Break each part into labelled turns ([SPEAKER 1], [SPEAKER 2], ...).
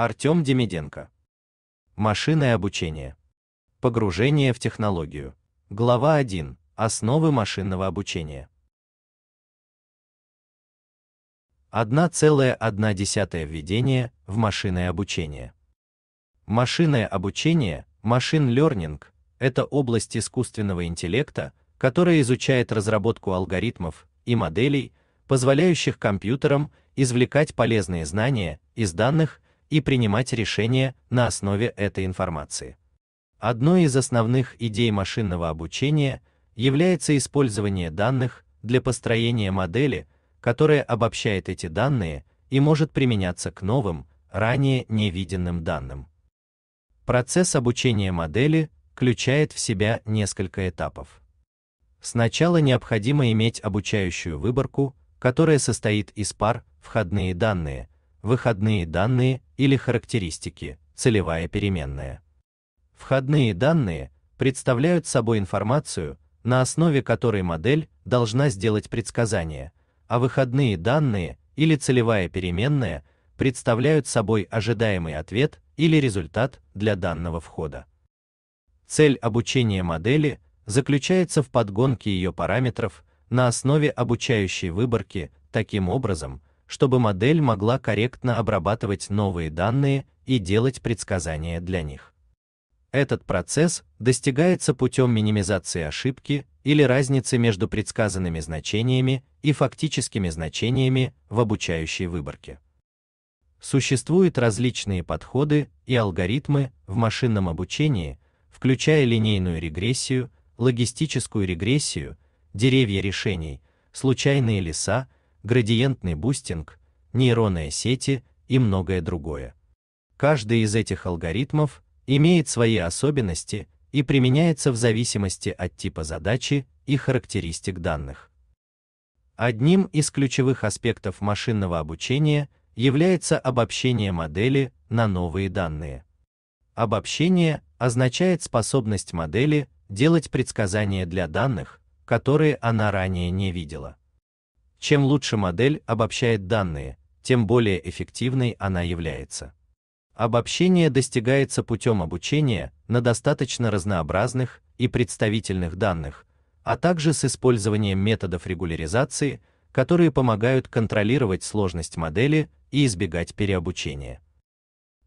[SPEAKER 1] Артем Демиденко. Машинное обучение. Погружение в технологию. Глава 1. Основы машинного обучения. 1,1 введение в машинное обучение. Машинное обучение, машин learning это область искусственного интеллекта, которая изучает разработку алгоритмов и моделей, позволяющих компьютерам извлекать полезные знания из данных и принимать решения на основе этой информации. Одной из основных идей машинного обучения является использование данных для построения модели, которая обобщает эти данные и может применяться к новым, ранее невиденным данным. Процесс обучения модели включает в себя несколько этапов. Сначала необходимо иметь обучающую выборку, которая состоит из пар входные данные, выходные данные или характеристики, целевая переменная. Входные данные представляют собой информацию, на основе которой модель должна сделать предсказание, а выходные данные или целевая переменная представляют собой ожидаемый ответ или результат для данного входа. Цель обучения модели заключается в подгонке ее параметров на основе обучающей выборки таким образом, чтобы модель могла корректно обрабатывать новые данные и делать предсказания для них. Этот процесс достигается путем минимизации ошибки или разницы между предсказанными значениями и фактическими значениями в обучающей выборке. Существуют различные подходы и алгоритмы в машинном обучении, включая линейную регрессию, логистическую регрессию, деревья решений, случайные леса, градиентный бустинг, нейронные сети и многое другое. Каждый из этих алгоритмов имеет свои особенности и применяется в зависимости от типа задачи и характеристик данных. Одним из ключевых аспектов машинного обучения является обобщение модели на новые данные. Обобщение означает способность модели делать предсказания для данных, которые она ранее не видела. Чем лучше модель обобщает данные, тем более эффективной она является. Обобщение достигается путем обучения на достаточно разнообразных и представительных данных, а также с использованием методов регуляризации, которые помогают контролировать сложность модели и избегать переобучения.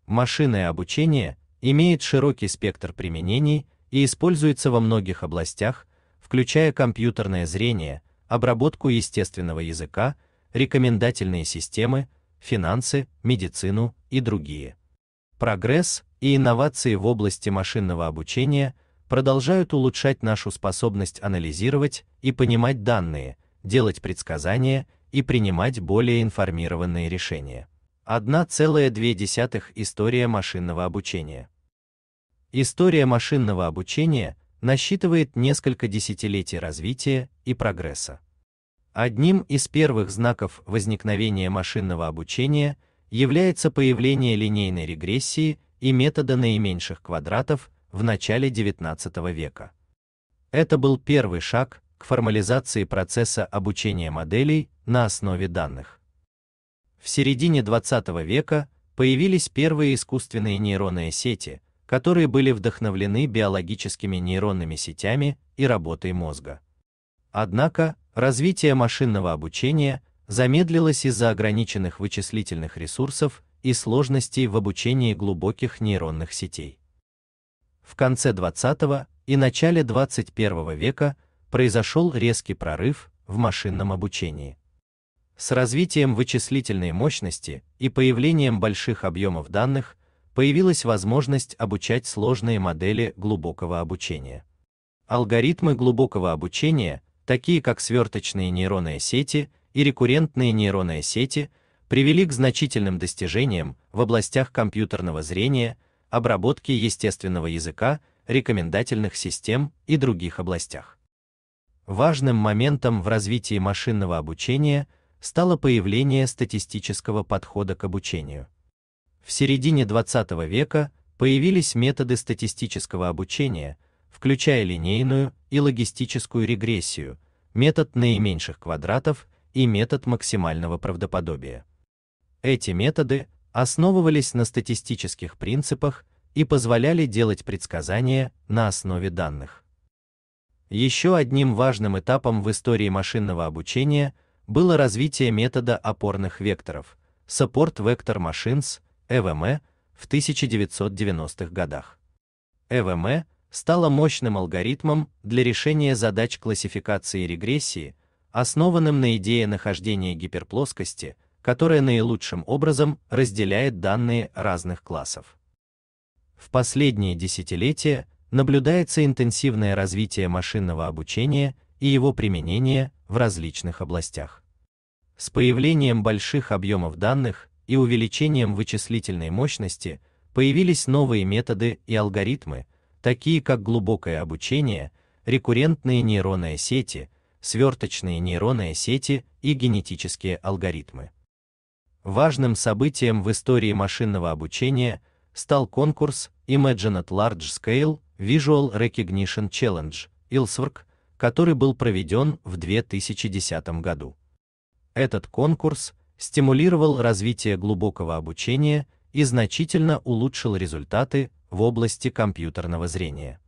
[SPEAKER 1] Машинное обучение имеет широкий спектр применений и используется во многих областях, включая компьютерное зрение, обработку естественного языка, рекомендательные системы, финансы, медицину и другие. Прогресс и инновации в области машинного обучения продолжают улучшать нашу способность анализировать и понимать данные, делать предсказания и принимать более информированные решения. 1,2 история машинного обучения. История машинного обучения насчитывает несколько десятилетий развития и прогресса. Одним из первых знаков возникновения машинного обучения является появление линейной регрессии и метода наименьших квадратов в начале XIX века. Это был первый шаг к формализации процесса обучения моделей на основе данных. В середине XX века появились первые искусственные нейронные сети, которые были вдохновлены биологическими нейронными сетями и работой мозга. Однако, развитие машинного обучения замедлилось из-за ограниченных вычислительных ресурсов и сложностей в обучении глубоких нейронных сетей. В конце 20 и начале 21 века произошел резкий прорыв в машинном обучении. С развитием вычислительной мощности и появлением больших объемов данных появилась возможность обучать сложные модели глубокого обучения. Алгоритмы глубокого обучения, такие как сверточные нейронные сети и рекуррентные нейронные сети, привели к значительным достижениям в областях компьютерного зрения, обработки естественного языка, рекомендательных систем и других областях. Важным моментом в развитии машинного обучения стало появление статистического подхода к обучению. В середине 20 века появились методы статистического обучения, включая линейную и логистическую регрессию, метод наименьших квадратов и метод максимального правдоподобия. Эти методы основывались на статистических принципах и позволяли делать предсказания на основе данных. Еще одним важным этапом в истории машинного обучения было развитие метода опорных векторов Support Vector Machines ЭВМ э в 1990-х годах. ЭВМ э стала мощным алгоритмом для решения задач классификации и регрессии, основанным на идее нахождения гиперплоскости, которая наилучшим образом разделяет данные разных классов. В последние десятилетия наблюдается интенсивное развитие машинного обучения и его применение в различных областях. С появлением больших объемов данных и увеличением вычислительной мощности появились новые методы и алгоритмы, такие как глубокое обучение, рекуррентные нейронные сети, сверточные нейронные сети и генетические алгоритмы. Важным событием в истории машинного обучения стал конкурс Imagine at Large Scale Visual Recognition Challenge ILSWRC, который был проведен в 2010 году. Этот конкурс стимулировал развитие глубокого обучения и значительно улучшил результаты в области компьютерного зрения.